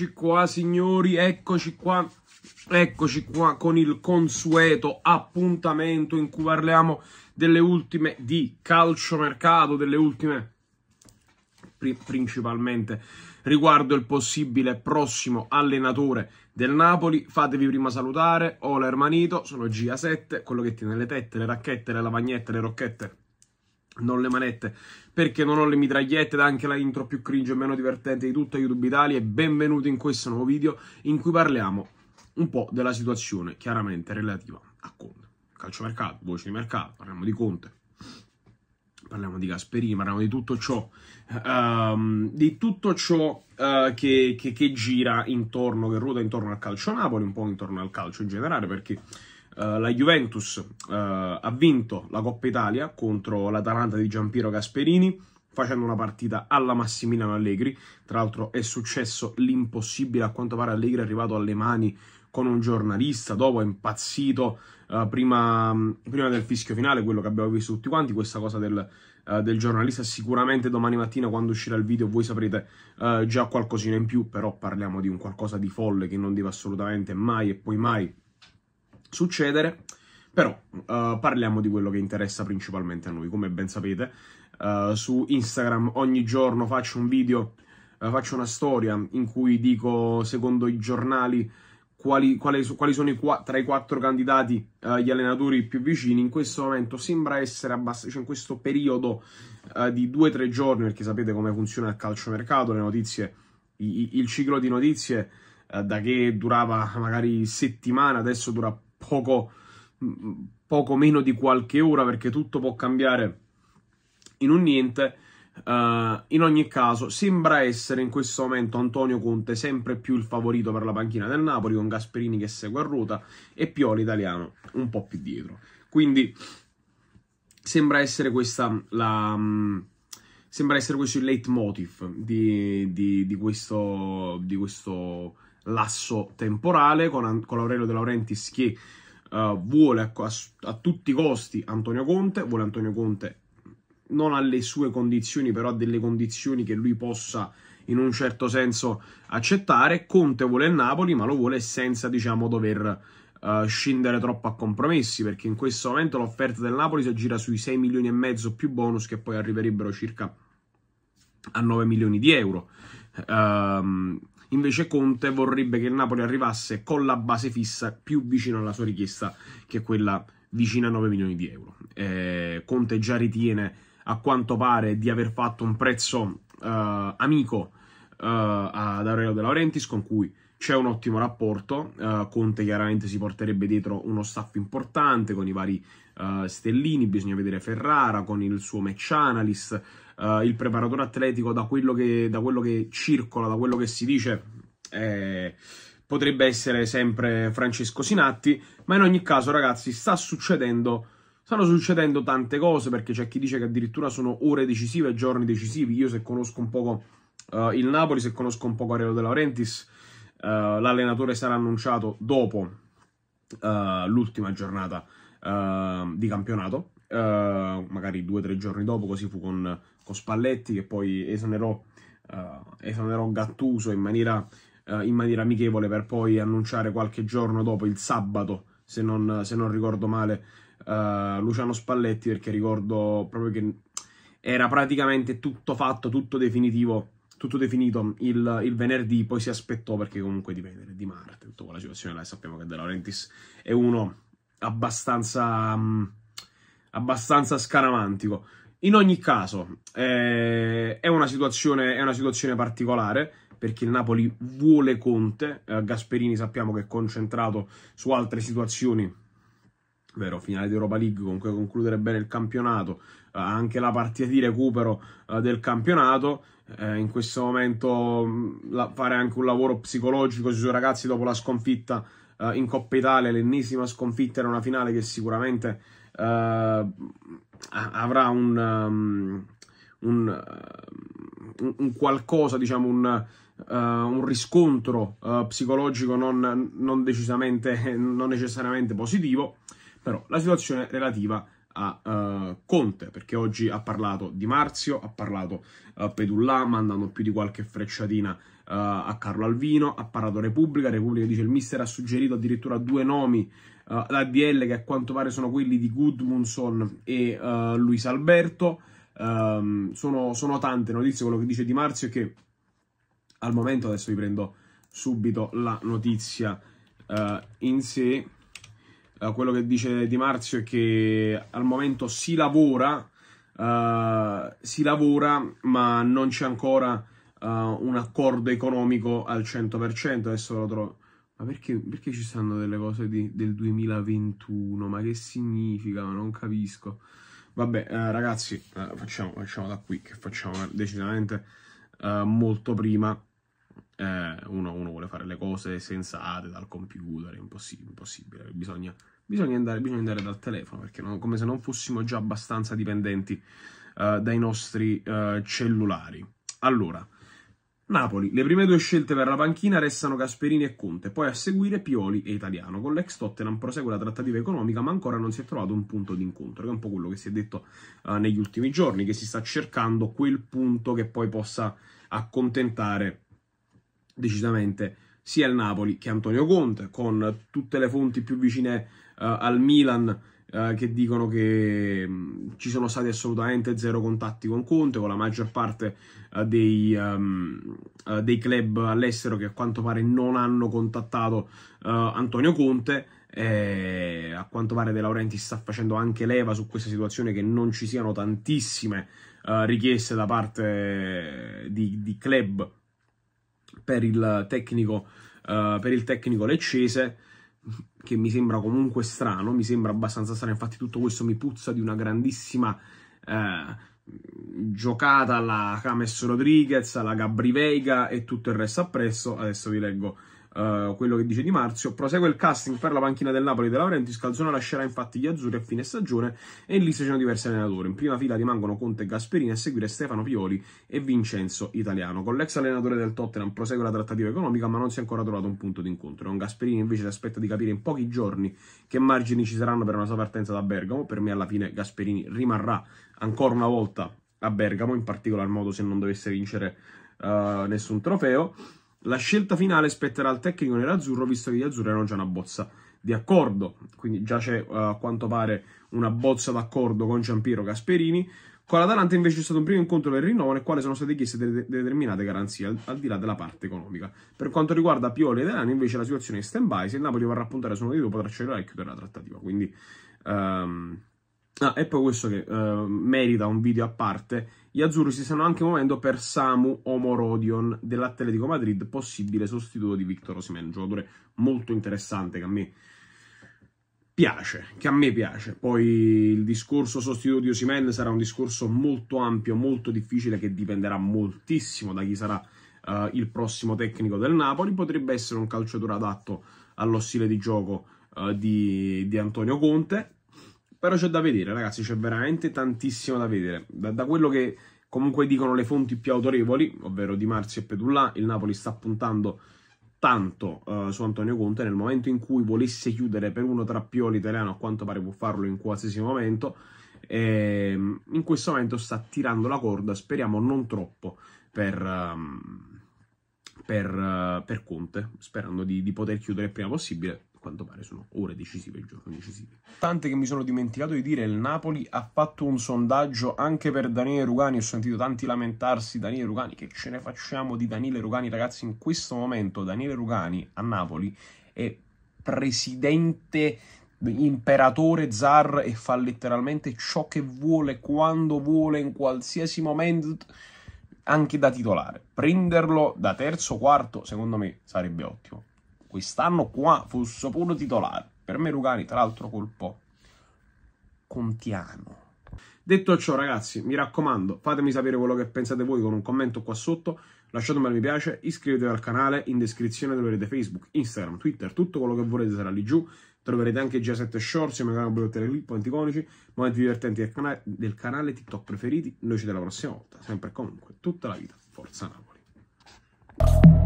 Eccoci qua, signori, eccoci qua. Eccoci qua con il consueto appuntamento in cui parliamo delle ultime di calcio mercato, delle ultime principalmente riguardo il possibile prossimo allenatore del Napoli. Fatevi prima salutare, hola Ermanito, sono gia 7 quello che tiene le tette, le racchette, le lavagnette, le rocchette non le manette, perché non ho le mitragliette ed anche la intro più cringe e meno divertente di tutta YouTube Italia e benvenuti in questo nuovo video in cui parliamo un po' della situazione chiaramente relativa a Conte. Calciomercato, voce di mercato, parliamo di Conte, parliamo di Gasperini, parliamo di tutto ciò, um, di tutto ciò uh, che, che, che, gira intorno, che ruota intorno al calcio Napoli, un po' intorno al calcio in generale, perché eh, la Juventus uh, ha vinto la Coppa Italia contro l'Atalanta di Giampiero Gasperini facendo una partita alla Massimiliano Allegri. Tra l'altro è successo l'impossibile, a quanto pare Allegri è arrivato alle mani con un giornalista, dopo è impazzito uh, prima, prima, del fischio finale, quello che abbiamo visto tutti quanti, questa cosa del, uh, del giornalista sicuramente domani mattina quando uscirà il video voi saprete uh, già qualcosina in più, però parliamo di un qualcosa di folle che non deve assolutamente mai e poi mai succedere. Però uh, parliamo di quello che interessa principalmente a noi, come ben sapete. Uh, su Instagram ogni giorno faccio un video, uh, faccio una storia in cui dico, secondo i giornali, quali, quali, quali sono i qua, tra i quattro candidati gli allenatori più vicini. In questo momento sembra essere abbastanza, cioè in questo periodo di due o tre giorni, perché sapete come funziona il calciomercato, le notizie, i, il ciclo di notizie da che durava magari settimana, adesso dura poco, mm, mm, poco meno di qualche ora perché tutto può cambiare in un niente. Uh, in ogni caso, sembra essere in questo momento Antonio Conte sempre più il favorito per la panchina del Napoli, con Gasperini che segue a ruota e Pioli italiano un po' più dietro. Quindi sembra essere questa la. Um, sembra essere questo il leitmotiv di, di, di questo, di questo lasso temporale con, con Aurelio De Laurentiis che uh, vuole a, a, a tutti i costi Antonio Conte, vuole Antonio Conte non alle sue condizioni, però a delle condizioni che lui possa in un certo senso accettare. Conte vuole il Napoli, ma lo vuole senza, diciamo, dover uh, eh, scendere troppo a compromessi, perché in questo momento l'offerta del Napoli si aggira sui 6 milioni e mezzo più bonus che poi arriverebbero circa a 9 milioni di euro. Um, Invece Conte vorrebbe che il Napoli arrivasse con la base fissa più vicino alla sua richiesta, che è quella vicina a 9 milioni di euro. Eh, Conte già ritiene, a quanto pare, di aver fatto un prezzo eh, amico eh, ad Aurelio De Laurentiis, con cui c'è un ottimo rapporto, uh, Conte chiaramente si porterebbe dietro uno staff importante con i vari uh, stellini, bisogna vedere Ferrara con il suo match analyst, uh, il preparatore atletico da quello, che, da quello, che, circola, da quello che si dice, eh, potrebbe essere sempre Francesco Sinatti, ma in ogni caso ragazzi sta succedendo stanno succedendo tante cose perché c'è chi dice che addirittura sono ore decisive, giorni decisivi. Io se conosco un poco uh, il Napoli, se conosco un poco Arelo De Laurentiis, eh, l'allenatore sarà annunciato dopo eh, l'ultima giornata eh, di campionato, magari due o tre giorni dopo, così fu con, con Spalletti che poi esonerò, esonerò Gattuso in maniera, in maniera amichevole per poi annunciare qualche giorno dopo, il sabato, se non, se non ricordo male, Uh, Luciano Spalletti perché ricordo proprio che era praticamente tutto fatto, tutto definitivo tutto definito il, il, venerdì, poi si aspettò perché comunque di venerdì, Marte, tutta quella situazione là, sappiamo che De Laurentiis è uno abbastanza, um, abbastanza scaramantico. In ogni caso, eh, è, una è, una situazione, particolare perché il Napoli vuole Conte, eh, Gasperini sappiamo che è concentrato su altre situazioni, vero, finale di Europa League, comunque concludere bene il campionato, eh, anche la partita di recupero eh, del campionato, eh, in questo momento mm, la, fare anche un lavoro psicologico sui suoi ragazzi dopo la sconfitta eh, in Coppa Italia, l'ennesima sconfitta in una finale che sicuramente eh, avrà un, um, un, uh, un, qualcosa, diciamo un, uh, un riscontro uh, psicologico non, non, decisamente, non necessariamente positivo, però la situazione relativa a a uh, Conte, perché oggi ha parlato Di Marzio, ha parlato uh, Pedullà, mandando più di qualche frecciatina uh, a Carlo Alvino, ha parlato Repubblica, Repubblica dice il mister ha suggerito addirittura due nomi uh, l'ADL che a quanto pare sono quelli di Gudmundson e uh, Luis Alberto. Um, sono, sono, tante notizie, quello che dice Di Marzio è che al momento adesso vi prendo subito la notizia uh, in sé. Eh, quello che dice Di Marzio è che al momento si lavora, eh, si lavora ma non c'è ancora eh, un accordo economico al 100%. Adesso lo trovo. Ma perché, perché ci stanno delle cose di, del 2021? Ma che significa? non capisco. Vabbè, eh, ragazzi, eh, facciamo, facciamo da qui che facciamo decisamente molto prima eh, uno, uno, vuole fare le cose sensate dal computer, è impossibile, impossibile. Bisogna, bisogna, andare, bisogna, andare, dal telefono, perché non, come se non fossimo già abbastanza dipendenti eh, dai nostri eh, cellulari. Allora, Napoli, le prime due scelte per la panchina restano Gasperini e Conte, poi a seguire Pioli e Italiano. Con l'ex Tottenham prosegue la trattativa economica, ma ancora non si è trovato un punto d'incontro, che è un po' quello che si è detto eh, negli ultimi giorni, che si sta cercando quel punto che poi possa accontentare decisamente sia il Napoli che Antonio Conte, con tutte le fonti più vicine uh, al Milan uh, che dicono che um, ci sono stati assolutamente zero contatti con Conte, con la maggior parte uh, dei, um, dei, club all'estero che a quanto pare non hanno contattato Antonio Conte. E a quanto pare De Laurenti sta facendo anche leva su questa situazione che non ci siano tantissime richieste da parte di, di club per il tecnico, uh, per il tecnico leccese, che mi sembra comunque strano, mi sembra abbastanza strano, infatti tutto questo mi puzza di una grandissima... Uh, giocata alla James Rodriguez, alla Gabri Veiga e tutto il resto appresso. Adesso vi leggo eh, quello che dice Di Marzio. Prosegue il casting per la panchina del Napoli della Laurentiis. Calzone lascerà infatti gli azzurri a fine stagione e in lista ci sono diversi allenatori. In prima fila rimangono Conte e Gasperini, a seguire Stefano Pioli e Vincenzo Italiano. Con l'ex allenatore del Tottenham prosegue la trattativa economica, ma non si è ancora trovato un punto d'incontro. Con Gasperini invece si aspetta di capire in pochi giorni che margini ci saranno per una sua partenza da Bergamo. Per me alla fine Gasperini rimarrà ancora una volta a Bergamo, in particolar modo se non dovesse vincere uh, nessun trofeo. La scelta finale spetterà al tecnico nerazzurro, visto che gli azzurri erano già una bozza di accordo, quindi già c'è uh, a quanto pare una bozza d'accordo con Giampiero Gasperini. Con l'Atalanta invece c'è stato un primo incontro per il rinnovo nel quale sono state chieste de- determinate garanzie, al-, al-, di là della parte economica. Per quanto riguarda Pioli e Delano invece la situazione è in stand-by, se il Napoli vorrà puntare su uno di due potrà accelerare e chiudere la trattativa, quindi... Um Ah, e poi questo che uh, merita un video a parte. Gli azzurri si stanno anche muovendo per Samu Omorodion dell'Atletico Madrid, possibile sostituto di Victor Osimen. un giocatore molto interessante che a me piace, che a me piace. Poi il discorso sostituto di Osimen sarà un discorso molto ampio, molto difficile, che dipenderà moltissimo da chi sarà uh, il prossimo tecnico del Napoli. Potrebbe essere un calciatore adatto allo stile di gioco uh, di, di Antonio Conte, però c'è da vedere, ragazzi, c'è veramente tantissimo da vedere. Da, da, quello che comunque dicono le fonti più autorevoli, ovvero Di Marzio e Pedulla, il Napoli sta puntando tanto uh, su Antonio Conte nel momento in cui volesse chiudere per uno trappioli italiano, a quanto pare può farlo in qualsiasi momento. E, ehm, in questo momento sta tirando la corda, speriamo non troppo, per, um, per, uh, per Conte, sperando di, di poter chiudere il prima possibile a quanto pare sono ore decisive, giorni decisivi. Tante che mi sono dimenticato di dire, il Napoli ha fatto un sondaggio anche per Daniele Rugani, ho sentito tanti lamentarsi Daniele Rugani, che ce ne facciamo di Daniele Rugani ragazzi, in questo momento Daniele Rugani a Napoli è presidente imperatore, zar e fa letteralmente ciò che vuole, quando vuole, in qualsiasi momento, anche da titolare. Prenderlo da terzo, quarto, secondo me sarebbe ottimo quest'anno qua fosse pure titolare. Per me Rugani, tra l'altro, colpo contiano. Detto ciò, ragazzi, mi raccomando, fatemi sapere quello che pensate voi con un commento qua sotto. Lasciate un bel mi piace, iscrivetevi al canale, in descrizione troverete Facebook, Instagram, Twitter, tutto quello che volete sarà lì giù. Troverete anche G7 Shorts, il mio canale blog clip, anticonici, momenti divertenti del canale, del canale TikTok preferiti. Noi ci vediamo la prossima volta, sempre e comunque, tutta la vita. Forza Napoli!